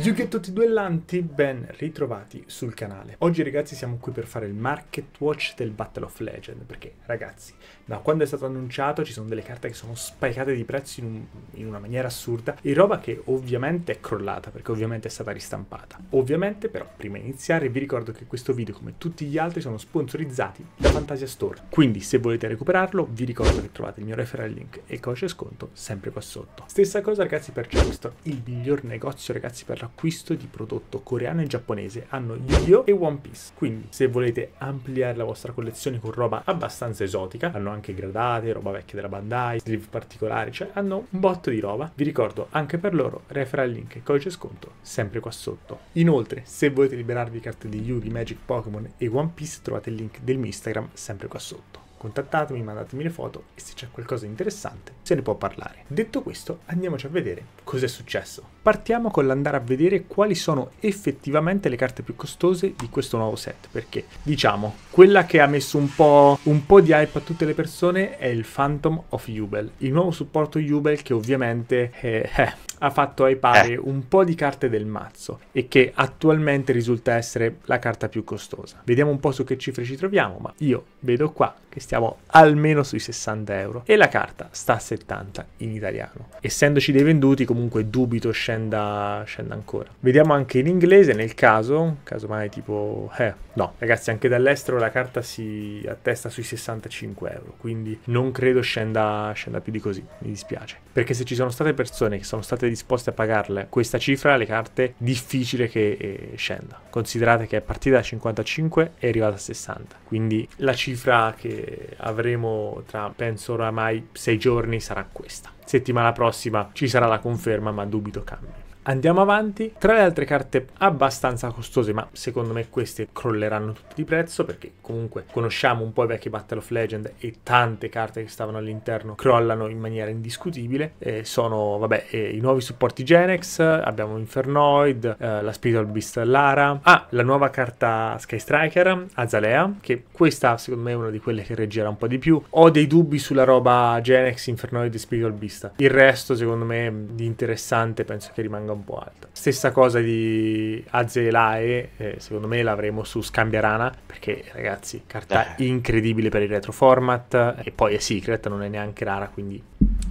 Yughettotti duellanti, ben ritrovati sul canale. Oggi ragazzi siamo qui per fare il market watch del Battle of Legend, perché ragazzi, da quando è stato annunciato ci sono delle carte che sono spicate di prezzo in, un, in una maniera assurda, e roba che ovviamente è crollata, perché ovviamente è stata ristampata. Ovviamente però, prima di iniziare, vi ricordo che questo video, come tutti gli altri, sono sponsorizzati da Fantasia Store, quindi se volete recuperarlo, vi ricordo che trovate il mio referral link e il codice sconto sempre qua sotto. Stessa cosa ragazzi per Cerco Store, il miglior negozio ragazzi per la acquisto di prodotto coreano e giapponese hanno Yu-Gi-Oh! e One Piece. Quindi se volete ampliare la vostra collezione con roba abbastanza esotica, hanno anche gradate, roba vecchia della Bandai, sleeve particolari, cioè hanno un botto di roba. Vi ricordo anche per loro, referral link e codice sconto sempre qua sotto. Inoltre se volete liberarvi carte di Yu, di Magic Pokémon e One Piece trovate il link del mio Instagram sempre qua sotto contattatemi, mandatemi le foto e se c'è qualcosa di interessante se ne può parlare. Detto questo, andiamoci a vedere cos'è successo. Partiamo con l'andare a vedere quali sono effettivamente le carte più costose di questo nuovo set, perché diciamo, quella che ha messo un po', un po di hype a tutte le persone è il Phantom of Jubel, il nuovo supporto Jubel che ovviamente è, eh, ha fatto ai pari eh. un po' di carte del mazzo e che attualmente risulta essere la carta più costosa. Vediamo un po' su che cifre ci troviamo, ma io vedo qua che stiamo almeno sui 60 euro e la carta sta a 70 in italiano. Essendoci dei venduti comunque dubito scenda, scenda ancora. Vediamo anche in inglese nel caso, casomai tipo... Eh, no, ragazzi anche dall'estero la carta si attesta sui 65 euro, quindi non credo scenda, scenda più di così, mi dispiace. Perché se ci sono state persone che sono state siete disposti a pagarle questa cifra, le carte difficile che eh, scenda. Considerate che è partita da 55 e è arrivata a 60. Quindi la cifra che avremo tra penso oramai 6 giorni sarà questa. Settimana prossima ci sarà la conferma, ma dubito cambia Andiamo avanti, tra le altre carte abbastanza costose, ma secondo me queste crolleranno tutte di prezzo perché comunque conosciamo un po' i vecchi Battle of Legend e tante carte che stavano all'interno crollano in maniera indiscutibile. Eh, sono, vabbè, eh, i nuovi supporti Genex, abbiamo Infernoid, eh, la Spiritual Beast Lara, ah, la nuova carta Sky Striker, Azalea, che questa secondo me è una di quelle che reggerà un po' di più. Ho dei dubbi sulla roba Genex, Infernoid e Spiritual Beast. Il resto secondo me di interessante penso che rimanga un un po' alta. Stessa cosa di Azelae, eh, secondo me l'avremo su Scambierana, perché ragazzi, carta eh. incredibile per il retro format e poi è secret, non è neanche rara, quindi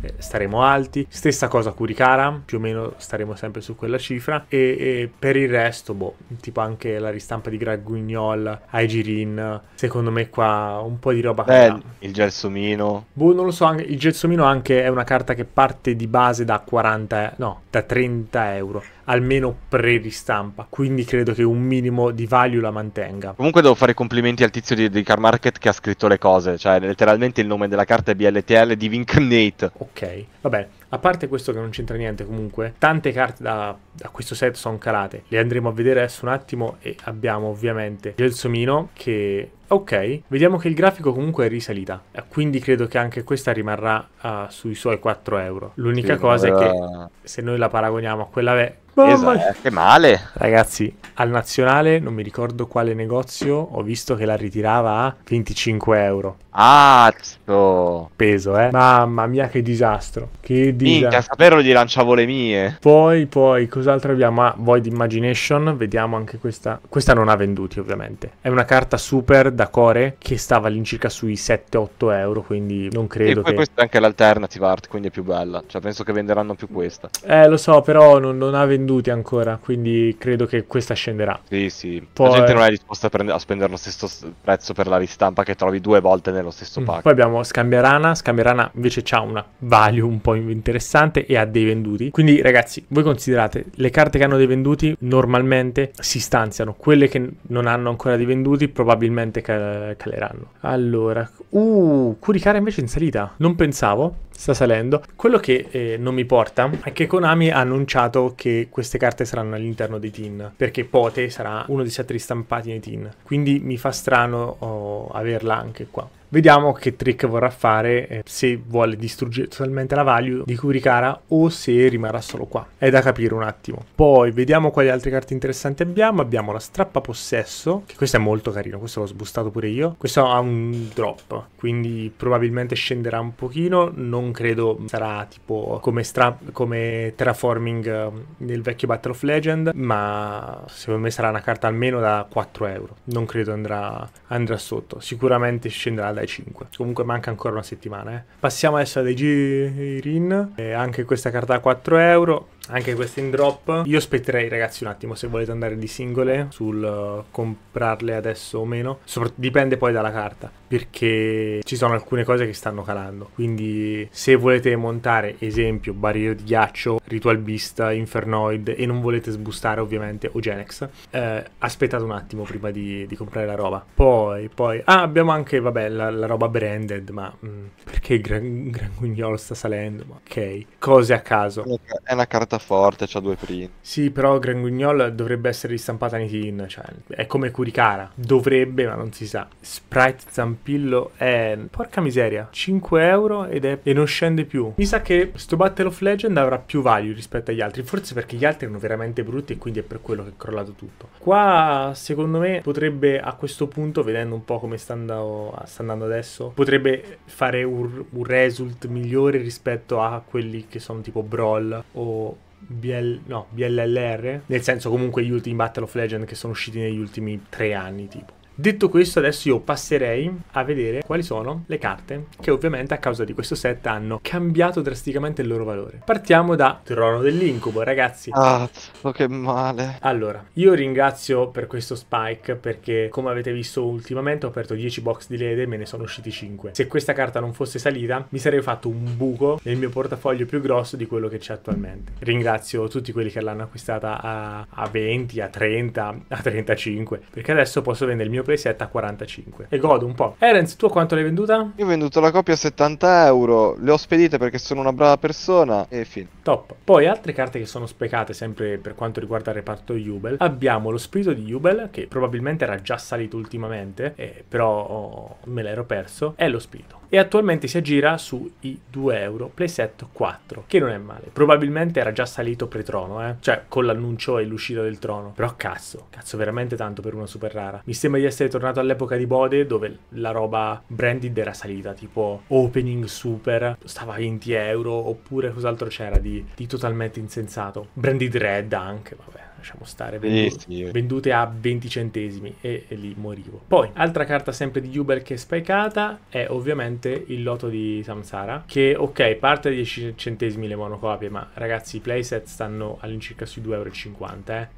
eh, staremo alti. Stessa cosa Kurikara, più o meno staremo sempre su quella cifra. E, e per il resto, boh, tipo anche la ristampa di Greg Guignol, Aigirin, secondo me qua un po' di roba. Beh, là. il gelsomino. Boh, non lo so, anche, il gelsomino anche è una carta che parte di base da 40, no, da 30 euro almeno pre-ristampa, quindi credo che un minimo di value la mantenga. Comunque devo fare i complimenti al tizio di, di Car Market che ha scritto le cose, cioè letteralmente il nome della carta è BLTL di Vincnate. Ok, va bene. A parte questo che non c'entra niente comunque, tante carte da, da questo set sono calate. Le andremo a vedere adesso un attimo e abbiamo ovviamente Gelsomino che Ok, vediamo che il grafico comunque è risalita, eh, quindi credo che anche questa rimarrà uh, sui suoi 4 euro. L'unica sì, cosa no, è che se noi la paragoniamo a quella... Ve- Mamma... Esatto, che male! Ragazzi, al nazionale non mi ricordo quale negozio, ho visto che la ritirava a 25 euro. Azzo. Peso, eh. Mamma mia, che disastro. Che disastro. Minchia, saperlo gli lanciavo le mie. Poi, poi, cos'altro abbiamo? Ah, Void Imagination. Vediamo anche questa. Questa non ha venduti, ovviamente. È una carta super da core che stava all'incirca sui 7-8 euro. Quindi non credo. E poi che... questa è anche l'alternative art, quindi è più bella. Cioè, penso che venderanno più questa. Eh, lo so, però non, non ha venduti ancora. Quindi credo che questa scenderà. Sì, sì. Poi... La gente non è disposta a, prend- a spendere lo stesso prezzo per la ristampa che trovi due volte nel lo stesso mm, pack. poi abbiamo Scambierana, Scambierana invece ha una value un po' interessante e ha dei venduti. Quindi ragazzi, voi considerate, le carte che hanno dei venduti normalmente si stanziano, quelle che non hanno ancora dei venduti probabilmente cal- caleranno. Allora, uh, Curicare invece in salita, non pensavo, sta salendo. Quello che eh, non mi porta è che Konami ha annunciato che queste carte saranno all'interno dei tin, perché Pote sarà uno dei set ristampati nei tin, quindi mi fa strano oh, averla anche qua. Vediamo che trick vorrà fare, eh, se vuole distruggere totalmente la value di Kurikara o se rimarrà solo qua. È da capire un attimo. Poi vediamo quali altre carte interessanti abbiamo. Abbiamo la strappa possesso, che questo è molto carino, questo l'ho sbustato pure io. Questo ha un drop, quindi probabilmente scenderà un pochino, non non credo sarà tipo come, stra- come terraforming ehm, nel vecchio Battle of Legend, ma secondo me sarà una carta almeno da 4 euro. Non credo andrà, andrà sotto, sicuramente scenderà dai 5. Comunque manca ancora una settimana. Eh. Passiamo adesso a Girin. anche questa carta da 4 euro anche questa in drop. Io aspetterei, ragazzi, un attimo se volete andare di singole sul uh, comprarle adesso o meno. Sopr- dipende poi dalla carta perché ci sono alcune cose che stanno calando. Quindi se volete montare, esempio, barriere di ghiaccio, Ritual Beast, Infernoid e non volete sbustare ovviamente Ogenex, eh, aspettate un attimo prima di, di, comprare la roba. Poi, poi, ah, abbiamo anche, vabbè, la, la roba branded, ma mh, mm, perché il gran, gran Gugnolo sta salendo? Ma ok, cose a caso. È una carta forte, c'ha due print. Sì, però Gran Gugnol dovrebbe essere ristampata nei tin, cioè è come Kurikara, dovrebbe, ma non si sa. Sprite zampino pillo è... Porca miseria, 5 euro ed è... e non scende più. Mi sa che sto Battle of Legend avrà più value rispetto agli altri, forse perché gli altri erano veramente brutti e quindi è per quello che è crollato tutto. Qua, secondo me, potrebbe a questo punto, vedendo un po' come sta andando, sta andando adesso, potrebbe fare un, un result migliore rispetto a quelli che sono tipo Brawl o BL, no, BLLR, nel senso comunque gli ultimi Battle of Legend che sono usciti negli ultimi tre anni tipo. Detto questo adesso io passerei a vedere quali sono le carte che ovviamente a causa di questo set hanno cambiato drasticamente il loro valore. Partiamo da Trono dell'Incubo ragazzi. Ah, che male. Allora, io ringrazio per questo spike perché come avete visto ultimamente ho aperto 10 box di lede e me ne sono usciti 5. Se questa carta non fosse salita mi sarei fatto un buco nel mio portafoglio più grosso di quello che c'è attualmente. Ringrazio tutti quelli che l'hanno acquistata a, a 20, a 30, a 35 perché adesso posso vendere il mio preset a 45 e godo un po'. Erenz, tu quanto l'hai venduta? Io ho venduto la copia a 70 euro, le ho spedite perché sono una brava persona e fin. Top. Poi altre carte che sono specate sempre per quanto riguarda il reparto Jubel. Abbiamo lo spirito di Jubel che probabilmente era già salito ultimamente, eh, però me l'ero perso, è lo spirito e attualmente si aggira sui 2 euro playset 4 che non è male probabilmente era già salito pre-trono eh? cioè con l'annuncio e l'uscita del trono però cazzo cazzo veramente tanto per una super rara mi sembra di essere tornato all'epoca di Bode dove la roba branded era salita tipo opening super stava a 20 euro oppure cos'altro c'era di, di totalmente insensato branded red anche vabbè lasciamo stare, vendute, sì, sì. vendute a 20 centesimi e, e, lì morivo. Poi, altra carta sempre di Jubel che è spiccata è ovviamente il loto di Samsara, che ok, parte a 10 centesimi le monocopie, ma ragazzi i playset stanno all'incirca sui 2,50 euro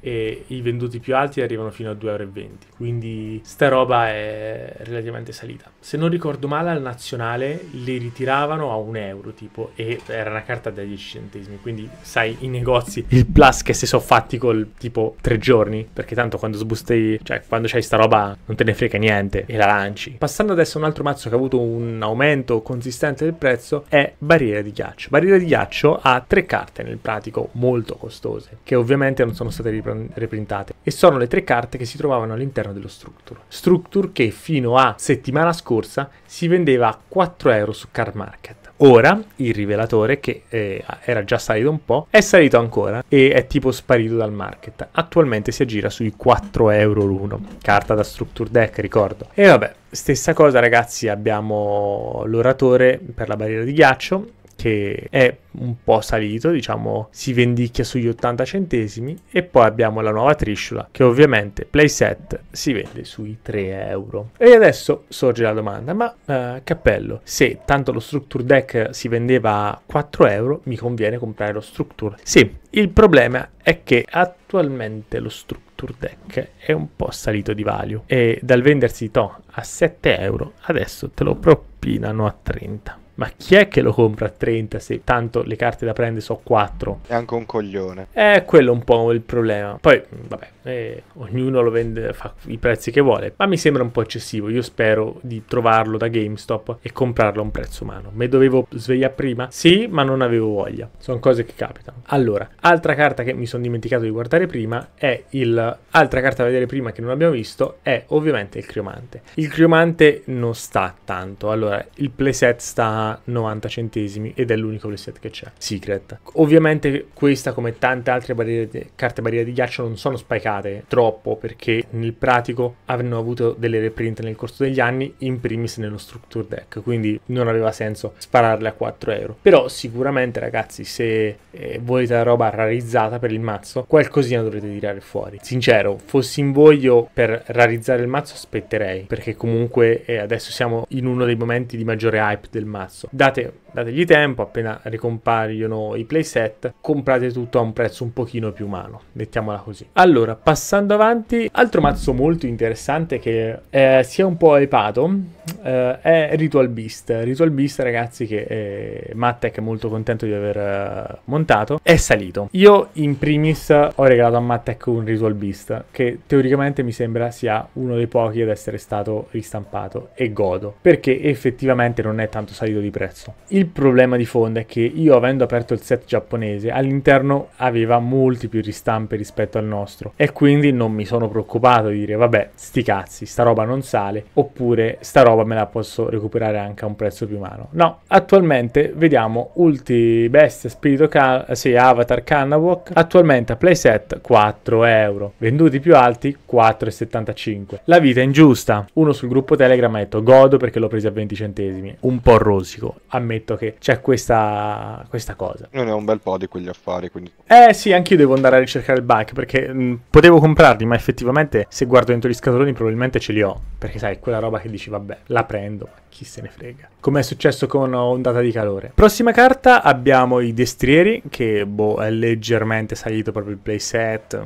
eh, e i venduti più alti arrivano fino a 2,20 euro, quindi sta roba è relativamente salita. Se non ricordo male al nazionale li ritiravano a un euro tipo e era una carta da 10 centesimi, quindi sai i negozi, il plus che si sono fatti col tipo tre giorni, perché tanto quando sbustai, cioè quando c'hai sta roba non te ne frega niente e la lanci. Passando adesso a un altro mazzo che ha avuto un aumento consistente del prezzo è Barriera di Ghiaccio. Barriera di Ghiaccio ha tre carte nel pratico molto costose, che ovviamente non sono state reprintate, e sono le tre carte che si trovavano all'interno dello Structure. Structure che fino a settimana scorsa si vendeva a 4 euro su Car Market. Ora il rivelatore, che eh, era già salito un po', è salito ancora e è tipo sparito dal market market attualmente si aggira sui 4 euro l'uno, carta da structure deck ricordo. E vabbè, stessa cosa ragazzi abbiamo l'oratore per la barriera di ghiaccio che è un po' salito, diciamo, si vendicchia sugli 80 centesimi e poi abbiamo la nuova trisciola che ovviamente playset si vende sui 3 euro. E adesso sorge la domanda, ma eh, cappello, se tanto lo structure deck si vendeva a 4 euro, mi conviene comprare lo structure? Sì, il problema è che attualmente lo structure deck è un po' salito di value e dal vendersi to a 7 euro adesso te lo propinano a 30. Ma chi è che lo compra a 30 se tanto le carte da prendere so 4? È anche un coglione. È quello un po' il problema. Poi, vabbè, eh, ognuno lo vende, fa i prezzi che vuole. Ma mi sembra un po' eccessivo. Io spero di trovarlo da GameStop e comprarlo a un prezzo umano. Me dovevo svegliare prima? Sì, ma non avevo voglia. Sono cose che capitano. Allora, altra carta che mi sono dimenticato di guardare prima è il... Altra carta da vedere prima che non abbiamo visto è ovviamente il Criomante. Il Criomante non sta tanto. Allora, il playset sta 90 centesimi ed è l'unico preset che c'è, Secret. Ovviamente questa come tante altre barriere, carte barriere di ghiaccio non sono spicate troppo perché nel pratico avranno avuto delle reprint nel corso degli anni, in primis nello structure deck, quindi non aveva senso spararle a 4 euro. Però sicuramente ragazzi se eh, volete la roba rarizzata per il mazzo, qualcosina dovrete tirare fuori. Sincero, fossi in voglio per rarizzare il mazzo aspetterei, perché comunque eh, adesso siamo in uno dei momenti di maggiore hype del mazzo prezzo. Date, dategli tempo, appena ricompaiono i playset, comprate tutto a un prezzo un pochino più umano, mettiamola così. Allora, passando avanti, altro mazzo molto interessante che eh, è un po' epato, eh, è Ritual Beast. Ritual Beast, ragazzi, che eh, Mattek è molto contento di aver eh, montato, è salito. Io in primis ho regalato a Mattek un Ritual Beast, che teoricamente mi sembra sia uno dei pochi ad essere stato ristampato e godo, perché effettivamente non è tanto salito di prezzo. Il problema di fondo è che io avendo aperto il set giapponese, all'interno aveva molti più ristampe rispetto al nostro e quindi non mi sono preoccupato di dire vabbè, sti cazzi, sta roba non sale, oppure sta roba roba me la posso recuperare anche a un prezzo più umano. No, attualmente vediamo Ulti Bestia Spirito Cal- eh, sì, Avatar Cannawalk, attualmente a playset 4 euro, venduti più alti 4,75. La vita è ingiusta. Uno sul gruppo Telegram ha detto godo perché l'ho presa a 20 centesimi, un po' rosico. Ammetto che c'è questa, questa cosa. Non è un bel po' di quegli affari, quindi... Eh sì, anch'io devo andare a ricercare il bike perché mh, mm, potevo comprarli, ma effettivamente se guardo dentro gli scatoloni probabilmente ce li ho, perché sai, quella roba che dici vabbè, la prendo, ma chi se ne frega. Come è successo con ondata di calore. Prossima carta abbiamo i destrieri, che boh, è leggermente salito proprio il playset,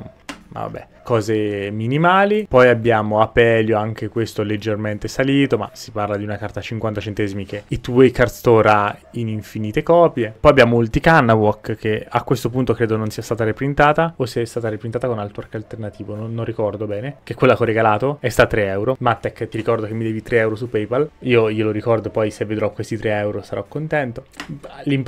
ma vabbè, cose minimali. Poi abbiamo Apelio, anche questo leggermente salito, ma si parla di una carta a 50 centesimi che i two Card Store ha in infinite copie. Poi abbiamo Ulticanawalk, che a questo punto credo non sia stata reprintata, o se è stata reprintata con altro arc alternativo, non, non, ricordo bene, che quella che ho regalato è sta 3 euro. Mattec, ti ricordo che mi devi 3 euro su PayPal, io glielo ricordo, poi se vedrò questi 3 euro sarò contento.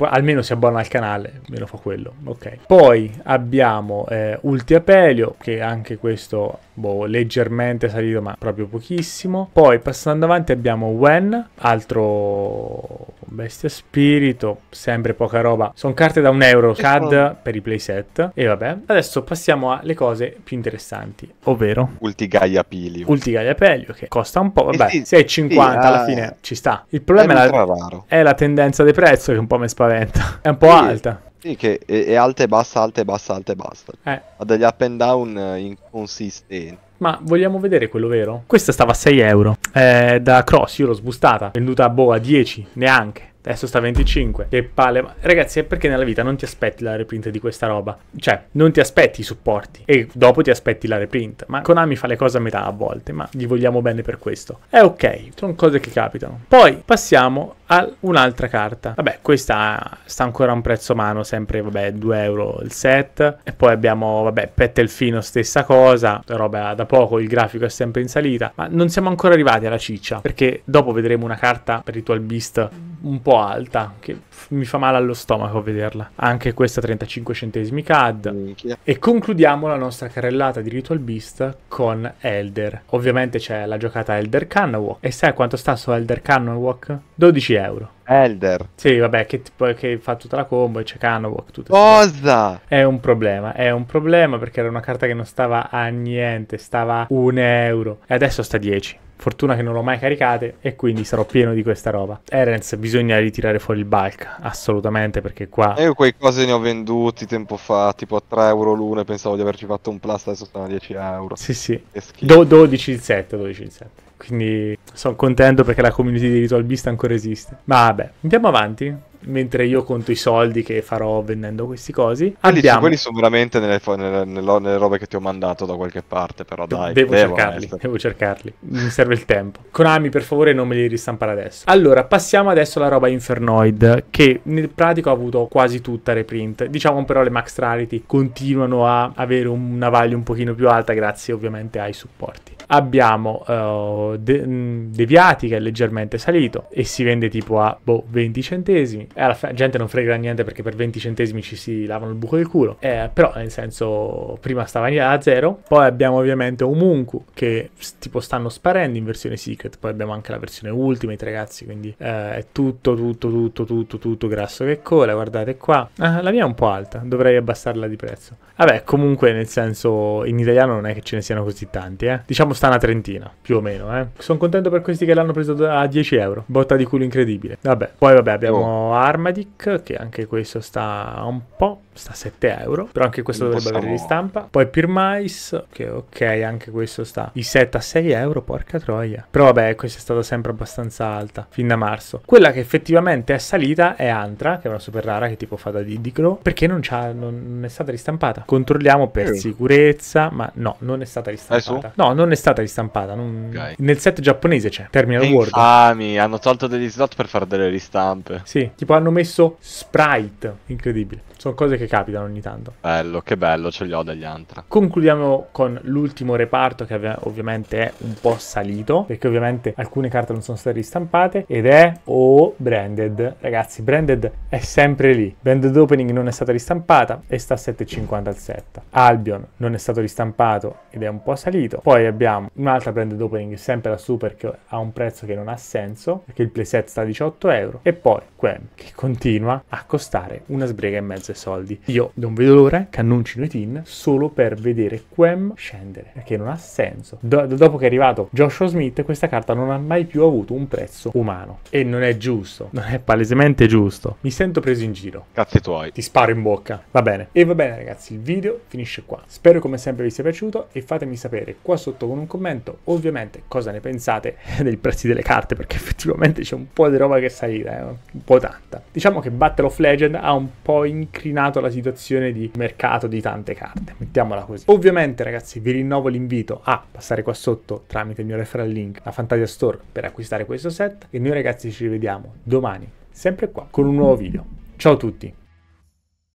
Almeno si abbona al canale, almeno fa quello, ok. Poi abbiamo eh, Ulti Apelio, che anche questo boh, leggermente è salito ma proprio pochissimo. Poi passando avanti abbiamo Wen, altro bestia spirito, sempre poca roba. Sono carte da un euro CAD per i playset e vabbè. Adesso passiamo alle cose più interessanti, ovvero Ultigaia Pelio. Ultigaia Pelio che costa un po', eh vabbè, sì, 6,50 sì, alla ah. fine ci sta. Il problema è, è, la, è la, tendenza dei prezzi che un po' mi spaventa. È un po' sì. alta. Sì, che è, è alta e bassa, alta e bassa, alta e bassa. Eh. Ha degli up and down eh, inconsistenti. Ma vogliamo vedere quello vero? Questa stava a 6 euro. Eh, da Cross io l'ho sbustata. Venduta a boh a 10, neanche adesso sta a 25. Che palle. Ma ragazzi, è perché nella vita non ti aspetti la reprint di questa roba. Cioè, non ti aspetti i supporti e dopo ti aspetti la reprint. Ma Konami fa le cose a metà a volte, ma gli vogliamo bene per questo. È ok, sono cose che capitano. Poi passiamo a un'altra carta. Vabbè, questa sta ancora a un prezzo mano, sempre, vabbè, 2 euro il set. E poi abbiamo, vabbè, Pettelfino, stessa cosa. Roba da poco, il grafico è sempre in salita. Ma non siamo ancora arrivati alla ciccia, perché dopo vedremo una carta per Ritual Beast un po' alta, che mi fa male allo stomaco vederla. Anche questa 35 centesimi CAD. Minchia. E concludiamo la nostra carrellata di Ritual Beast con Elder. Ovviamente c'è la giocata Elder Cannonwalk. E sai quanto sta su Elder Cannonwalk? 12 euro. Elder. Sì, vabbè, che, che, fa tutta la combo e c'è Canovok. Cosa? È un problema, è un problema perché era una carta che non stava a niente, stava un euro. E adesso sta 10. Fortuna che non l'ho mai caricate e quindi sarò pieno di questa roba. Erens, bisogna ritirare fuori il bulk, assolutamente, perché qua... Io quei cose ne ho venduti tempo fa, tipo a 3 euro l'uno e pensavo di averci fatto un plus, adesso stanno a 10 euro. Sì, sì. Do- 12 il 7, 12 il 7. Quindi sono contento perché la community di Ritual Beast ancora esiste. Ma vabbè, andiamo avanti mentre io conto i soldi che farò vendendo questi cosi. Abbiamo... quelli sono veramente nelle, nelle, nelle, nelle, robe che ti ho mandato da qualche parte, però dai. Devo, devo cercarli, essere. devo cercarli. Mi serve il tempo. Konami, per favore, non me li ristampare adesso. Allora, passiamo adesso alla roba Infernoid, che nel pratico ha avuto quasi tutta reprint. Diciamo però le Max Rarity continuano a avere una value un pochino più alta grazie ovviamente ai supporti. Abbiamo uh, de- Deviati che è leggermente salito e si vende tipo a boh, 20 centesimi centesimi eh, e alla f- gente non frega niente perché per 20 centesimi ci si lavano il buco del culo. Eh, però nel senso, prima stava a zero, poi abbiamo ovviamente Omunku che tipo stanno sparendo in versione secret, poi abbiamo anche la versione ultimate ragazzi, quindi eh, è tutto, tutto, tutto, tutto, tutto grasso che cola, guardate qua. Ah, la mia è un po' alta, dovrei abbassarla di prezzo. Vabbè, comunque nel senso, in italiano non è che ce ne siano così tanti, eh. Diciamo sta una trentina, più o meno, eh. Sono contento per questi che l'hanno preso a 10 euro, botta di culo incredibile. Vabbè, poi vabbè abbiamo oh. Armadic, che anche questo sta un po' sta a 7 euro, però anche questo dovrebbe possiamo... avere ristampa. Poi Pirmais, che ok, anche questo sta di 7 a 6 euro, porca troia. Però vabbè, questa è stata sempre abbastanza alta, fin da marzo. Quella che effettivamente è salita è Antra, che è una super rara che tipo fa da Didicro, perché non, non, è stata ristampata. Controlliamo per eh. sicurezza, ma no, non è stata ristampata. No, non è stata ristampata. Non... Okay. Nel set giapponese c'è, Terminal Infami, World. Infami, hanno tolto degli slot per fare delle ristampe. Sì, tipo hanno messo sprite, incredibile. Sono cose che capitano ogni tanto. Bello, che bello, ce li ho degli antra. Concludiamo con l'ultimo reparto che ovviamente è un po' salito, perché ovviamente alcune carte non sono state ristampate, ed è O oh, Branded. Ragazzi, Branded è sempre lì. Branded Opening non è stata ristampata e sta a 7,50 al set. Albion non è stato ristampato ed è un po' salito. Poi abbiamo un'altra Branded Opening, sempre la Super, che ha un prezzo che non ha senso, perché il playset sta a 18 euro. E poi Quem, che continua a costare una sbrega e mezzo ai soldi io non vedo l'ora che annuncino i team solo per vedere Quem scendere, perché non ha senso. Do- dopo che è arrivato Joshua Smith, questa carta non ha mai più avuto un prezzo umano. E non è giusto, non è palesemente giusto. Mi sento preso in giro. Cazzi tuoi. Ti sparo in bocca. Va bene. E va bene ragazzi, il video finisce qua. Spero come sempre vi sia piaciuto e fatemi sapere qua sotto con un commento, ovviamente, cosa ne pensate dei prezzi delle carte, perché effettivamente c'è un po' di roba che è salita, eh? un po' tanta. Diciamo che Battle of Legend ha un po' incrinato la la situazione di mercato di tante carte, mettiamola così. Ovviamente ragazzi vi rinnovo l'invito a passare qua sotto tramite il mio referral link a Fantasia Store per acquistare questo set e noi ragazzi ci rivediamo domani sempre qua con un nuovo video. Ciao a tutti!